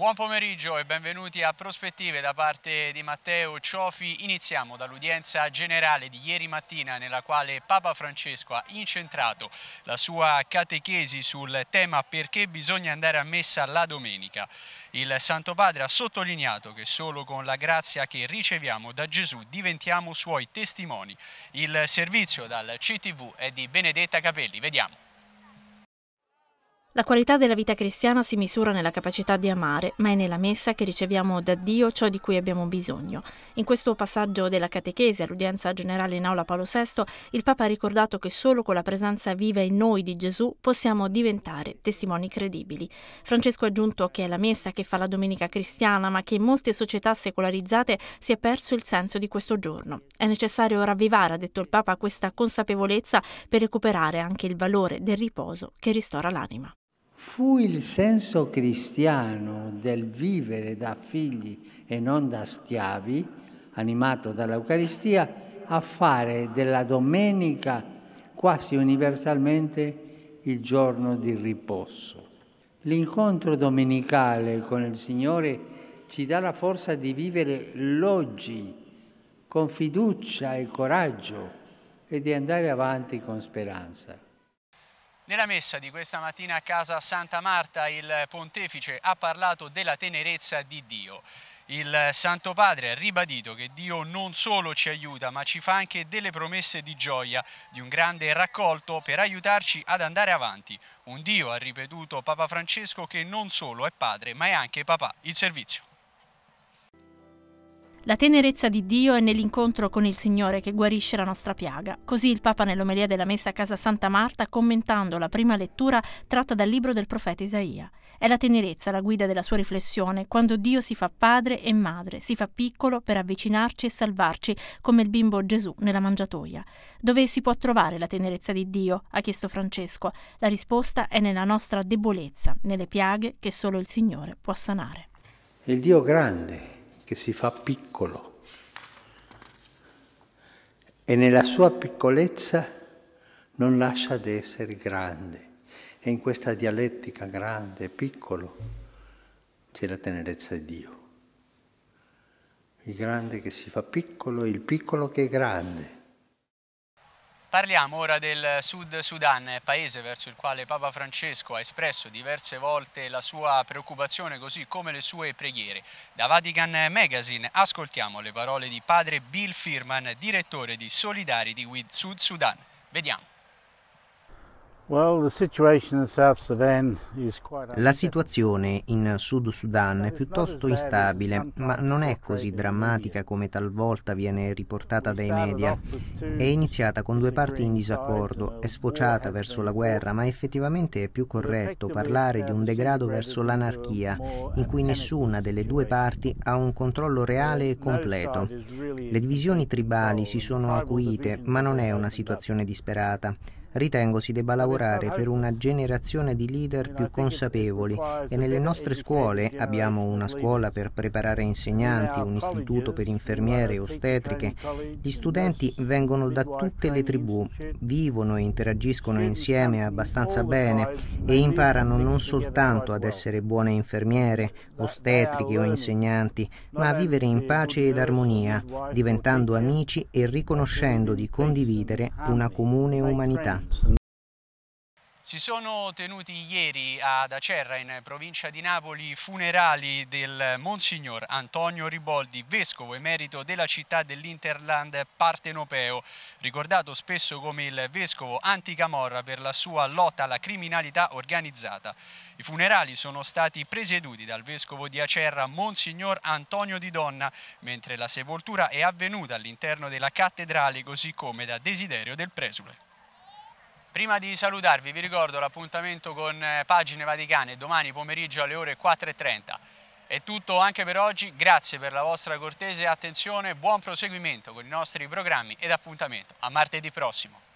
Buon pomeriggio e benvenuti a Prospettive da parte di Matteo Ciofi. Iniziamo dall'udienza generale di ieri mattina nella quale Papa Francesco ha incentrato la sua catechesi sul tema perché bisogna andare a messa la domenica. Il Santo Padre ha sottolineato che solo con la grazia che riceviamo da Gesù diventiamo suoi testimoni. Il servizio dal CTV è di Benedetta Capelli. Vediamo. La qualità della vita cristiana si misura nella capacità di amare, ma è nella messa che riceviamo da Dio ciò di cui abbiamo bisogno. In questo passaggio della catechesi all'udienza generale in aula Paolo VI, il Papa ha ricordato che solo con la presenza viva in noi di Gesù possiamo diventare testimoni credibili. Francesco ha aggiunto che è la messa che fa la domenica cristiana, ma che in molte società secolarizzate si è perso il senso di questo giorno. È necessario ravvivare, ha detto il Papa, questa consapevolezza per recuperare anche il valore del riposo che ristora l'anima fu il senso cristiano del vivere da figli e non da schiavi, animato dall'Eucaristia, a fare della domenica quasi universalmente il giorno di riposo. L'incontro domenicale con il Signore ci dà la forza di vivere l'oggi con fiducia e coraggio e di andare avanti con speranza. Nella messa di questa mattina a casa Santa Marta il pontefice ha parlato della tenerezza di Dio. Il Santo Padre ha ribadito che Dio non solo ci aiuta, ma ci fa anche delle promesse di gioia, di un grande raccolto per aiutarci ad andare avanti. Un Dio, ha ripetuto Papa Francesco, che non solo è padre, ma è anche papà. Il servizio. La tenerezza di Dio è nell'incontro con il Signore che guarisce la nostra piaga. Così il Papa nell'omelia della messa a casa Santa Marta commentando la prima lettura tratta dal libro del profeta Isaia. È la tenerezza la guida della sua riflessione, quando Dio si fa padre e madre, si fa piccolo per avvicinarci e salvarci, come il bimbo Gesù nella mangiatoia. Dove si può trovare la tenerezza di Dio? ha chiesto Francesco. La risposta è nella nostra debolezza, nelle piaghe che solo il Signore può sanare. Il Dio grande che si fa piccolo e nella sua piccolezza non lascia di essere grande. E in questa dialettica grande e piccolo c'è la tenerezza di Dio. Il grande che si fa piccolo e il piccolo che è grande. Parliamo ora del Sud Sudan, paese verso il quale Papa Francesco ha espresso diverse volte la sua preoccupazione così come le sue preghiere. Da Vatican Magazine ascoltiamo le parole di padre Bill Firman, direttore di Solidarity with Sud Sudan. Vediamo. La situazione in Sud Sudan è piuttosto instabile, ma non è così drammatica come talvolta viene riportata dai media. È iniziata con due parti in disaccordo, è sfociata verso la guerra, ma effettivamente è più corretto parlare di un degrado verso l'anarchia, in cui nessuna delle due parti ha un controllo reale e completo. Le divisioni tribali si sono acuite, ma non è una situazione disperata. Ritengo si debba lavorare per una generazione di leader più consapevoli e nelle nostre scuole abbiamo una scuola per preparare insegnanti, un istituto per infermiere e ostetriche. Gli studenti vengono da tutte le tribù, vivono e interagiscono insieme abbastanza bene e imparano non soltanto ad essere buone infermiere, ostetriche o insegnanti, ma a vivere in pace ed armonia, diventando amici e riconoscendo di condividere una comune umanità. Si sono tenuti ieri ad Acerra, in provincia di Napoli, funerali del Monsignor Antonio Riboldi, vescovo emerito della città dell'Interland partenopeo, ricordato spesso come il vescovo anticamorra per la sua lotta alla criminalità organizzata. I funerali sono stati presieduti dal vescovo di Acerra, Monsignor Antonio Di Donna, mentre la sepoltura è avvenuta all'interno della cattedrale, così come da desiderio del presule. Prima di salutarvi vi ricordo l'appuntamento con eh, Pagine Vaticane domani pomeriggio alle ore 4.30. È tutto anche per oggi, grazie per la vostra cortese attenzione, buon proseguimento con i nostri programmi ed appuntamento a martedì prossimo.